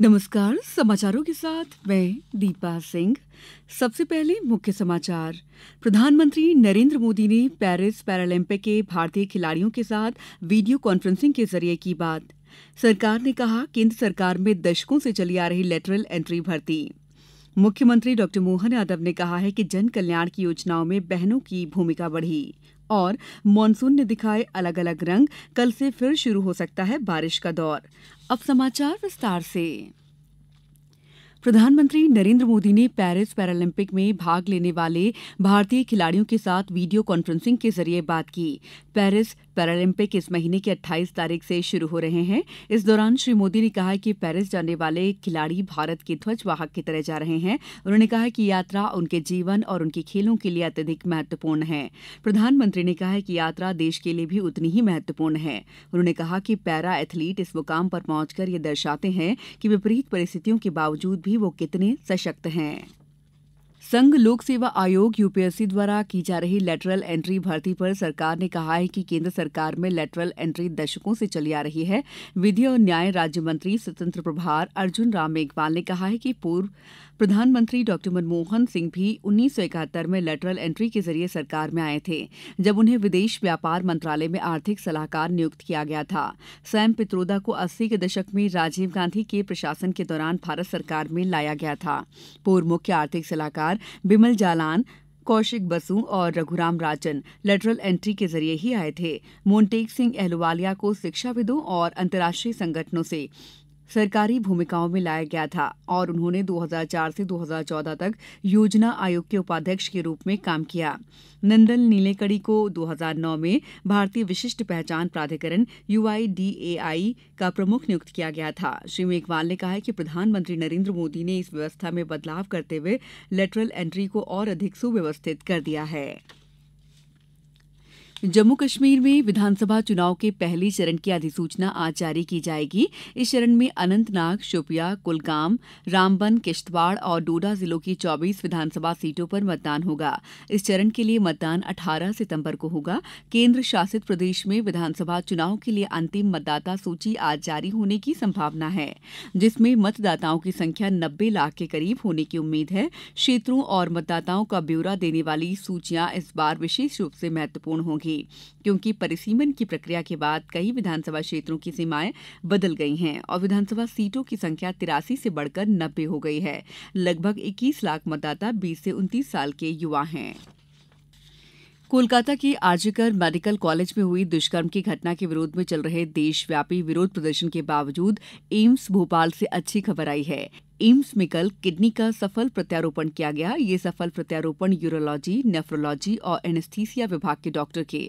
नमस्कार समाचारों के साथ मैं दीपा सिंह सबसे पहले मुख्य समाचार प्रधानमंत्री नरेंद्र मोदी ने पेरिस पैरालंपिक के भारतीय खिलाड़ियों के साथ वीडियो कॉन्फ्रेंसिंग के जरिए की बात सरकार ने कहा केंद्र सरकार में दशकों से चली आ रही लेटरल एंट्री भर्ती मुख्यमंत्री डॉ मोहन यादव ने कहा है कि जन कल्याण की योजनाओं में बहनों की भूमिका बढ़ी और मानसून ने दिखाए अलग अलग रंग कल से फिर शुरू हो सकता है बारिश का दौर अब समाचार विस्तार से प्रधानमंत्री नरेंद्र मोदी ने पेरिस पैरालंपिक में भाग लेने वाले भारतीय खिलाड़ियों के साथ वीडियो कॉन्फ्रेंसिंग के जरिए बात की पेरिस पैरालंपिक इस महीने की 28 तारीख से शुरू हो रहे हैं इस दौरान श्री मोदी ने कहा कि पेरिस जाने वाले खिलाड़ी भारत के ध्वजवाहक की तरह जा रहे हैं उन्होंने कहा कि यात्रा उनके जीवन और उनके खेलों के लिए अत्यधिक महत्वपूर्ण है प्रधानमंत्री ने कहा कि यात्रा देश के लिए भी उतनी ही महत्वपूर्ण है उन्होंने कहा कि पैरा एथलीट इस मुकाम पर पहुंचकर ये दर्शाते हैं कि विपरीत परिस्थितियों के बावजूद भी वो कितने सशक्त हैं संघ लोक सेवा आयोग यूपीएससी द्वारा की जा रही लेटरल एंट्री भर्ती पर सरकार ने कहा है कि केंद्र सरकार में लेटरल एंट्री दशकों से चली आ रही है विधि और न्याय राज्य मंत्री स्वतंत्र प्रभार अर्जुन राम मेघवाल ने कहा है कि पूर्व प्रधानमंत्री डॉ मनमोहन सिंह भी उन्नीस में लेटरल एंट्री के जरिए सरकार में आए थे जब उन्हें विदेश व्यापार मंत्रालय में आर्थिक सलाहकार नियुक्त किया गया था सैम पित्रोदा को अस्सी के दशक में राजीव गांधी के प्रशासन के दौरान भारत सरकार में लाया गया था पूर्व मुख्य आर्थिक सलाहकार कुमार बिमल जालान कौशिक बसु और रघुराम राजन लेटरल एंट्री के जरिए ही आए थे मोन्टेक सिंह अहलुवालिया को शिक्षाविदों और अंतर्राष्ट्रीय संगठनों से सरकारी भूमिकाओं में लाया गया था और उन्होंने 2004 से 2014 तक योजना आयोग के उपाध्यक्ष के रूप में काम किया नंदन नीलेकड़ी को 2009 में भारतीय विशिष्ट पहचान प्राधिकरण यूआईडीएआई का प्रमुख नियुक्त किया गया था श्री मेघवाल ने कहा कि प्रधानमंत्री नरेंद्र मोदी ने इस व्यवस्था में बदलाव करते हुए लेटरल एंट्री को और अधिक सुव्यवस्थित कर दिया है जम्मू कश्मीर में विधानसभा चुनाव के पहले चरण की अधिसूचना आज जारी की जाएगी इस चरण में अनंतनाग शोपिया कुलगाम रामबन किश्तवाड़ और डोडा जिलों की 24 विधानसभा सीटों पर मतदान होगा इस चरण के लिए मतदान 18 सितंबर को होगा केंद्र शासित प्रदेश में विधानसभा चुनाव के लिए अंतिम मतदाता सूची आज जारी होने की संभावना है जिसमें मतदाताओं की संख्या नब्बे लाख के करीब होने की उम्मीद है क्षेत्रों और मतदाताओं का ब्यौरा देने वाली सूचियां इस बार विशेष रूप से महत्वपूर्ण होंगी होगी क्योंकि परिसीमन की प्रक्रिया के बाद कई विधानसभा क्षेत्रों की सीमाएं बदल गई हैं और विधानसभा सीटों की संख्या तिरासी से बढ़कर नब्बे हो गई है लगभग इक्कीस लाख मतदाता बीस से उन्तीस साल के युवा हैं कोलकाता के आर्जिकर मेडिकल कॉलेज में हुई दुष्कर्म की घटना के विरोध में चल रहे देशव्यापी विरोध प्रदर्शन के बावजूद एम्स भोपाल से अच्छी खबर आई है एम्स में कल किडनी का सफल प्रत्यारोपण किया गया ये सफल प्रत्यारोपण यूरोलॉजी नेफ्रोलॉजी और एनेस्थीसिया विभाग के डॉक्टर के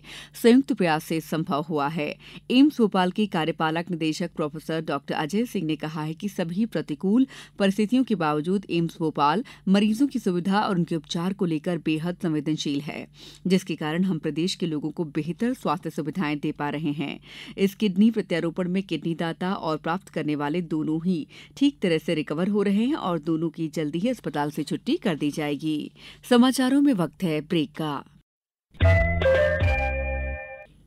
संयुक्त प्रयास से संभव हुआ है एम्स भोपाल के कार्यपालक निदेशक प्रोफेसर डॉक्टर अजय सिंह ने कहा है कि सभी प्रतिकूल परिस्थितियों के बावजूद एम्स भोपाल मरीजों की सुविधा और उनके उपचार को लेकर बेहद संवेदनशील है जिसके कारण हम प्रदेश के लोगों को बेहतर स्वास्थ्य सुविधाएं दे पा रहे हैं इस किडनी प्रत्यारोपण में किडनी दाता और प्राप्त करने वाले दोनों ही ठीक तरह से रिकवर हो रहे हैं और दोनों की जल्दी ही अस्पताल से छुट्टी कर दी जाएगी समाचारों में वक्त है ब्रेक का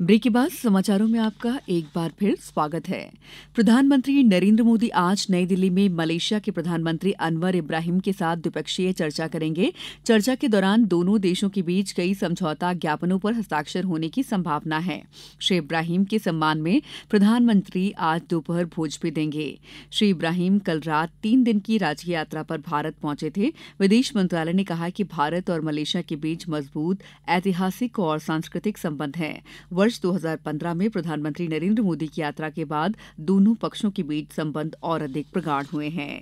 ब्रेक के बाद समाचारों में आपका एक बार फिर स्वागत है प्रधानमंत्री नरेंद्र मोदी आज नई दिल्ली में मलेशिया के प्रधानमंत्री अनवर इब्राहिम के साथ द्विपक्षीय चर्चा करेंगे चर्चा के दौरान दोनों देशों के बीच कई समझौता ज्ञापनों पर हस्ताक्षर होने की संभावना है श्री इब्राहिम के सम्मान में प्रधानमंत्री आज दोपहर भोज भी देंगे श्री इब्राहिम कल रात तीन दिन की राजकीय यात्रा पर भारत पहुंचे थे विदेश मंत्रालय ने कहा कि भारत और मलेशिया के बीच मजबूत ऐतिहासिक और सांस्कृतिक संबंध है वर्ष 2015 में प्रधानमंत्री नरेंद्र मोदी की यात्रा के बाद दोनों पक्षों के बीच संबंध और अधिक प्रगाढ़ हुए हैं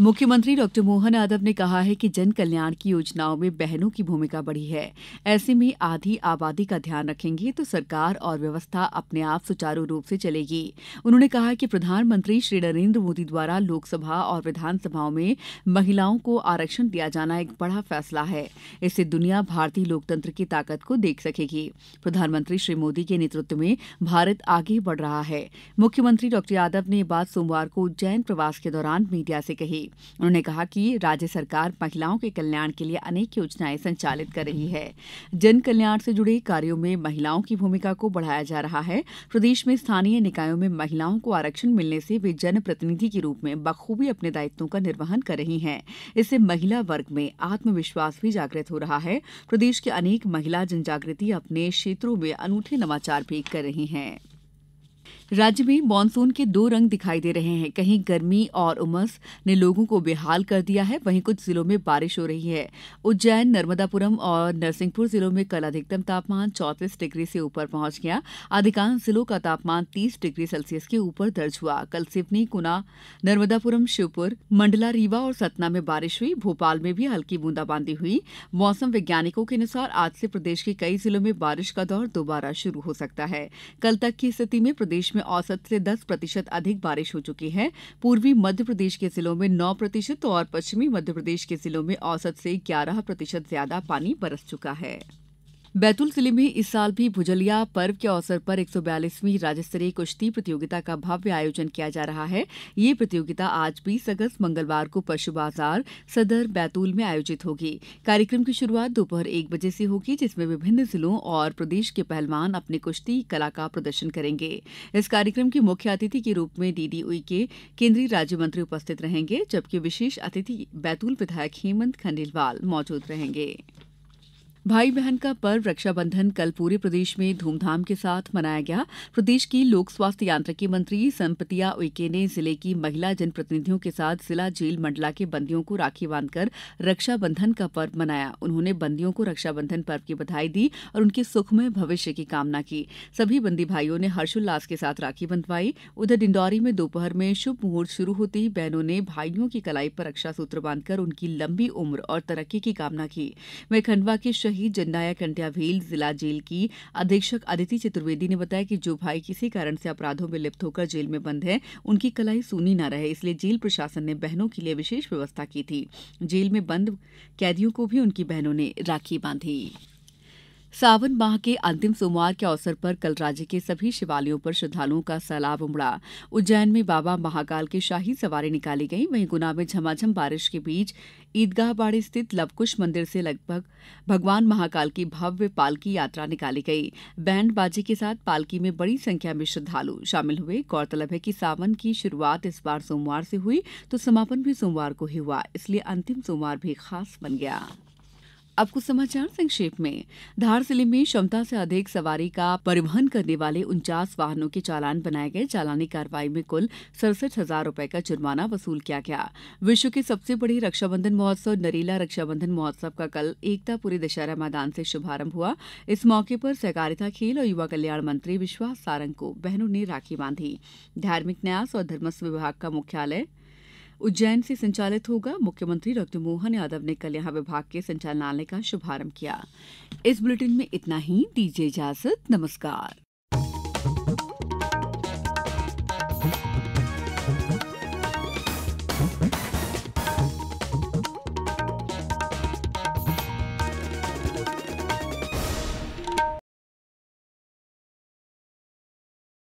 मुख्यमंत्री डॉ मोहन यादव ने कहा है कि जन कल्याण की योजनाओं में बहनों की भूमिका बढ़ी है ऐसे में आधी आबादी का ध्यान रखेंगे तो सरकार और व्यवस्था अपने आप सुचारू रूप से चलेगी उन्होंने कहा कि प्रधानमंत्री श्री नरेन्द्र मोदी द्वारा लोकसभा और विधानसभाओं में महिलाओं को आरक्षण दिया जाना एक बड़ा फैसला है इससे दुनिया भारतीय लोकतंत्र की ताकत को देख सकेगी प्रधानमंत्री श्री मोदी के नेतृत्व में भारत आगे बढ़ रहा है मुख्यमंत्री डॉ यादव ने यह बात सोमवार को उज्जैन प्रवास के दौरान मीडिया से कही उन्होंने कहा कि राज्य सरकार महिलाओं के कल्याण के लिए अनेक योजनाएं संचालित कर रही है जन कल्याण से जुड़े कार्यों में महिलाओं की भूमिका को बढ़ाया जा रहा है प्रदेश में स्थानीय निकायों में महिलाओं को आरक्षण मिलने से वे जनप्रतिनिधि के रूप में बखूबी अपने दायित्वों का निर्वहन कर रही है इससे महिला वर्ग में आत्मविश्वास भी जागृत हो रहा है प्रदेश की अनेक महिला जनजागृति अपने क्षेत्रों में अनूठे नवाचार भी कर रही हैं राज्य में मानसून के दो रंग दिखाई दे रहे हैं कहीं गर्मी और उमस ने लोगों को बेहाल कर दिया है वहीं कुछ जिलों में बारिश हो रही है उज्जैन नर्मदापुरम और नरसिंहपुर जिलों में कल अधिकतम तापमान चौंतीस डिग्री से ऊपर पहुंच गया अधिकांश जिलों का तापमान तीस डिग्री सेल्सियस के ऊपर दर्ज हुआ कल सिवनी गुना नर्मदापुरम श्योपुर मंडला रीवा और सतना में बारिश हुई भोपाल में भी हल्की बूंदाबांदी हुई मौसम वैज्ञानिकों के अनुसार आज से प्रदेश के कई जिलों में बारिश का दौर दोबारा शुरू हो सकता है कल तक की स्थिति में प्रदेश में में औसत से दस प्रतिशत अधिक बारिश हो चुकी है पूर्वी मध्यप्रदेश के जिलों में नौ प्रतिशत और पश्चिमी मध्यप्रदेश के जिलों में औसत से ग्यारह प्रतिशत ज्यादा पानी बरस चुका है बैतूल जिले में इस साल भी भुजलिया पर्व के अवसर पर एक राज्य स्तरीय कुश्ती प्रतियोगिता का भव्य आयोजन किया जा रहा है ये प्रतियोगिता आज बीस अगस्त मंगलवार को पशु बाजार सदर बैतूल में आयोजित होगी कार्यक्रम की शुरुआत दोपहर एक बजे से होगी जिसमें विभिन्न जिलों और प्रदेश के पहलवान अपनी कुश्ती कला का प्रदर्शन करेंगे इस कार्यक्रम के मुख्य अतिथि के रूप में डीडी उइके केन्द्रीय राज्य मंत्री उपस्थित रहेंगे जबकि विशेष अतिथि बैतूल विधायक हेमंत खंडेलवाल मौजूद रहेंगे भाई बहन का पर्व रक्षाबंधन कल पूरे प्रदेश में धूमधाम के साथ मनाया गया प्रदेश की लोक स्वास्थ्य यांत्रिकी मंत्री संपतिया उइके ने जिले की महिला जनप्रतिनिधियों के साथ जिला जेल मंडला के बंदियों को राखी बांधकर रक्षाबंधन का पर्व मनाया उन्होंने बंदियों को रक्षाबंधन पर्व की बधाई दी और उनके सुखमय भविष्य की कामना की सभी बंदी भाइयों ने हर्षोल्लास के साथ राखी बंधवाई उधर डिंडौरी में दोपहर में शुभ मुहूर्त शुरू होते ही बहनों ने भाइयों की कलाई पर रक्षा सूत्र बांधकर उनकी लंबी उम्र और तरक्की की कामना की वे खंडवा के शहीद ही जननायक टंट्याभेल जिला जेल की अधीक्षक अदिति चतुर्वेदी ने बताया कि जो भाई किसी कारण से अपराधों में लिप्त होकर जेल में बंद है उनकी कलाई सुनी न रहे इसलिए जेल प्रशासन ने बहनों के लिए विशेष व्यवस्था की थी जेल में बंद कैदियों को भी उनकी बहनों ने राखी बांधी सावन माह के अंतिम सोमवार के अवसर पर कल राज्य के सभी शिवालयों पर श्रद्धालुओं का सैलाब उमड़ा उज्जैन में बाबा महाकाल की शाही सवारी निकाली गई वहीं गुना में झमाझम बारिश के बीच ईदगाह बाड़ी स्थित लवकुश मंदिर से लगभग भगवान महाकाल की भव्य पालकी यात्रा निकाली गई बैंड बाजे के साथ पालकी में बड़ी संख्या में श्रद्धालु शामिल हुए गौरतलब है कि सावन की शुरुआत इस बार सोमवार से हुई तो समापन भी सोमवार को ही हुआ इसलिए अंतिम सोमवार भी खास बन गया अब कुछ समाचार संक्षेप में धार जिले में क्षमता से अधिक सवारी का परिवहन करने वाले उनचास वाहनों के चालान बनाए गए चालानी कार्रवाई में कुल सड़सठ हजार रूपये का जुर्माना वसूल किया गया विश्व के सबसे बड़े रक्षाबंधन महोत्सव नरेला रक्षाबंधन महोत्सव का कल एकतापुरी दशहरा मैदान से शुभारंभ हुआ इस मौके पर सहकारिता खेल और युवा कल्याण मंत्री विश्वास सारंग को बहनों ने राखी बांधी धार्मिक न्यास और धर्मस्व विभाग का मुख्यालय उज्जैन से संचालित होगा मुख्यमंत्री डॉ मोहन यादव ने कल यहां विभाग के संचालनालय का शुभारंभ किया इस बुलेटिन में इतना ही दीजिए इजाजत नमस्कार